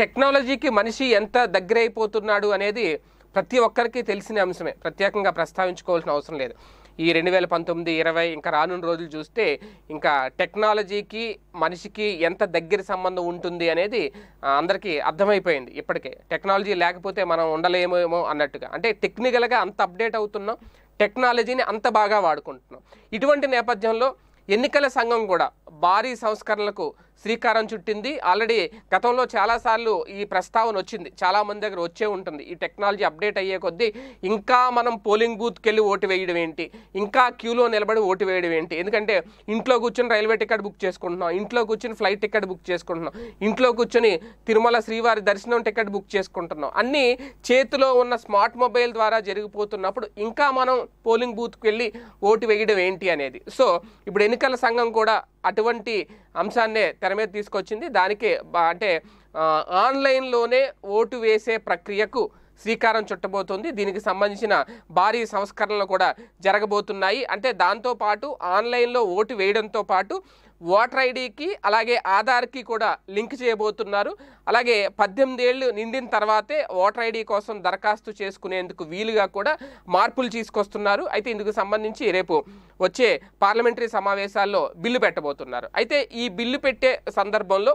టెక్నాలజీకి మనిషి ఎంత దగ్గర అయిపోతున్నాడు అనేది ప్రతి ఒక్కరికి తెలిసిన అంశమే ప్రత్యేకంగా ప్రస్తావించుకోవాల్సిన అవసరం లేదు ఈ రెండు వేల పంతొమ్మిది ఇరవై ఇంకా రానున్న రోజులు చూస్తే ఇంకా టెక్నాలజీకి మనిషికి ఎంత దగ్గర సంబంధం ఉంటుంది అనేది అందరికీ అర్థమైపోయింది ఇప్పటికే టెక్నాలజీ లేకపోతే మనం ఉండలేమేమో అన్నట్టుగా అంటే టెక్నికల్గా అంత అప్డేట్ అవుతున్నాం టెక్నాలజీని అంత బాగా వాడుకుంటున్నాం ఇటువంటి నేపథ్యంలో ఎన్నికల సంఘం కూడా భారీ సంస్కరణలకు శ్రీకారం చుట్టింది ఆల్రెడీ గతంలో చాలాసార్లు ఈ ప్రస్తావన వచ్చింది చాలామంది దగ్గర వచ్చే ఉంటుంది ఈ టెక్నాలజీ అప్డేట్ అయ్యే కొద్దీ ఇంకా మనం పోలింగ్ బూత్కి వెళ్ళి ఓటు వేయడం ఏంటి ఇంకా క్యూలో నిలబడి ఓటు వేయడం ఏంటి ఎందుకంటే ఇంట్లో కూర్చొని రైల్వే టికెట్ బుక్ చేసుకుంటున్నాం ఇంట్లో కూర్చొని ఫ్లైట్ టికెట్ బుక్ చేసుకుంటున్నాం ఇంట్లో కూర్చొని తిరుమల శ్రీవారి దర్శనం టికెట్ బుక్ చేసుకుంటున్నాం అన్నీ చేతిలో ఉన్న స్మార్ట్ మొబైల్ ద్వారా జరిగిపోతున్నప్పుడు ఇంకా మనం పోలింగ్ బూత్కి వెళ్ళి ఓటు వేయడం ఏంటి అనేది సో ఇప్పుడు ఎన్నికల సంఘం కూడా అటువంటి అంశాన్నే తెర మీద తీసుకొచ్చింది దానికి అంటే ఆన్లైన్లోనే ఓటు వేసే ప్రక్రియకు శ్రీకారం చుట్టబోతుంది దీనికి సంబంధించిన భారీ సంస్కరణలు కూడా జరగబోతున్నాయి అంటే దాంతోపాటు ఆన్లైన్లో ఓటు వేయడంతో పాటు ఓటర్ ఐడికి అలాగే ఆధార్కి కూడా లింక్ చేయబోతున్నారు అలాగే పద్దెనిమిది ఏళ్ళు నిండిన తర్వాతే ఓటర్ ఐడి కోసం దరఖాస్తు చేసుకునేందుకు వీలుగా కూడా మార్పులు తీసుకొస్తున్నారు అయితే ఇందుకు సంబంధించి రేపు వచ్చే పార్లమెంటరీ సమావేశాల్లో బిల్లు పెట్టబోతున్నారు అయితే ఈ బిల్లు పెట్టే సందర్భంలో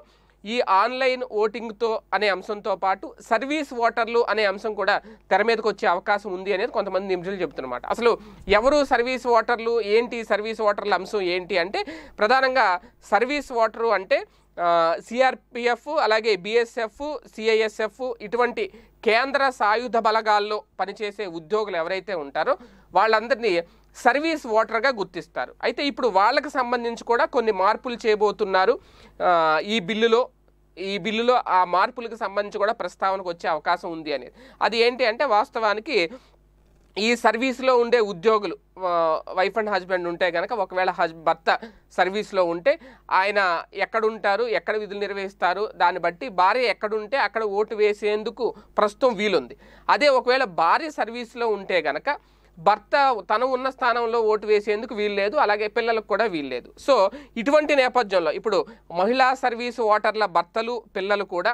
ఈ ఆన్లైన్ ఓటింగ్తో అనే అంశంతో పాటు సర్వీస్ ఓటర్లు అనే అంశం కూడా తెర మీదకి వచ్చే అవకాశం ఉంది అనేది కొంతమంది నిపుణులు చెప్తున్నమాట అసలు ఎవరు సర్వీస్ ఓటర్లు ఏంటి సర్వీస్ ఓటర్ల అంశం ఏంటి అంటే ప్రధానంగా సర్వీస్ ఓటరు అంటే సిఆర్పిఎఫ్ అలాగే బిఎస్ఎఫ్ సిఐఎస్ఎఫ్ ఇటువంటి కేంద్ర సాయుధ బలగాల్లో పనిచేసే ఉద్యోగులు ఎవరైతే ఉంటారో వాళ్ళందరినీ సర్వీస్ వాటర్గా గుర్తిస్తారు అయితే ఇప్పుడు వాళ్ళకు సంబంధించి కూడా కొన్ని మార్పులు చేయబోతున్నారు ఈ బిల్లులో ఈ బిల్లులో ఆ మార్పులకు సంబంధించి కూడా ప్రస్తావనకు వచ్చే అవకాశం ఉంది అనేది అది ఏంటి అంటే వాస్తవానికి ఈ సర్వీస్లో ఉండే ఉద్యోగులు వైఫ్ అండ్ హస్బెండ్ ఉంటే కనుక ఒకవేళ హస్ భర్త సర్వీస్లో ఉంటే ఆయన ఎక్కడుంటారు ఎక్కడ విధులు నిర్వహిస్తారు దాన్ని బట్టి భార్య ఎక్కడుంటే అక్కడ ఓటు వేసేందుకు ప్రస్తుతం వీలుంది అదే ఒకవేళ భార్య సర్వీస్లో ఉంటే కనుక భర్త తను ఉన్న స్థానంలో ఓటు వేసేందుకు వీల్లేదు అలాగే పిల్లలకు కూడా వీల్లేదు సో ఇటువంటి నేపథ్యంలో ఇప్పుడు మహిళా సర్వీస్ ఓటర్ల భర్తలు పిల్లలు కూడా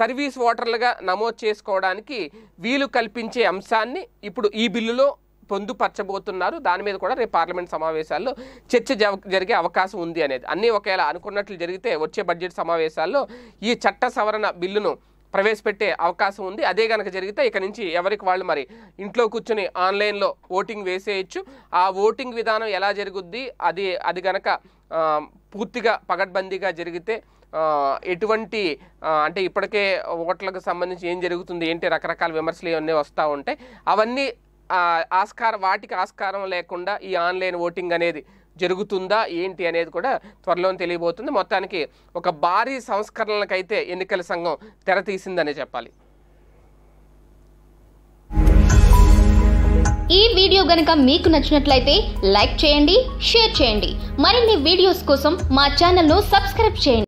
సర్వీస్ ఓటర్లుగా నమోదు చేసుకోవడానికి వీలు కల్పించే అంశాన్ని ఇప్పుడు ఈ బిల్లులో పొందుపరచబోతున్నారు దాని మీద కూడా రేపు పార్లమెంట్ సమావేశాల్లో చర్చ జరిగే అవకాశం ఉంది అనేది అన్నీ ఒకవేళ అనుకున్నట్లు జరిగితే వచ్చే బడ్జెట్ సమావేశాల్లో ఈ చట్ట సవరణ బిల్లును ప్రవేశపెట్టే అవకాశం ఉంది అదే కనుక జరిగితే ఇక నుంచి ఎవరికి వాళ్ళు మరి ఇంట్లో కూర్చొని ఆన్లైన్లో ఓటింగ్ వేసేయచ్చు ఆ ఓటింగ్ విధానం ఎలా జరుగుద్ది అది అది కనుక పూర్తిగా పగడ్బందీగా జరిగితే ఎటువంటి అంటే ఇప్పటికే ఓట్లకు సంబంధించి ఏం జరుగుతుంది ఏంటి రకరకాల విమర్శలు ఇవన్నీ వస్తూ ఉంటాయి అవన్నీ ఆస్కారం వాటికి ఆస్కారం లేకుండా ఈ ఆన్లైన్ ఓటింగ్ అనేది జరుగుతుందా ఏంటి అనేది కూడా త్వరలో తెలియబోతుంది మొత్తానికి ఒక భారీ సంస్కరణలకైతే ఎన్నికల సంఘం తెర తీసిందనే చెప్పాలి ఈ వీడియో గనక మీకు నచ్చినట్లయితే లైక్ చేయండి షేర్ చేయండి మరిన్ని వీడియోస్ కోసం మా ఛానల్ను సబ్స్క్రైబ్ చేయండి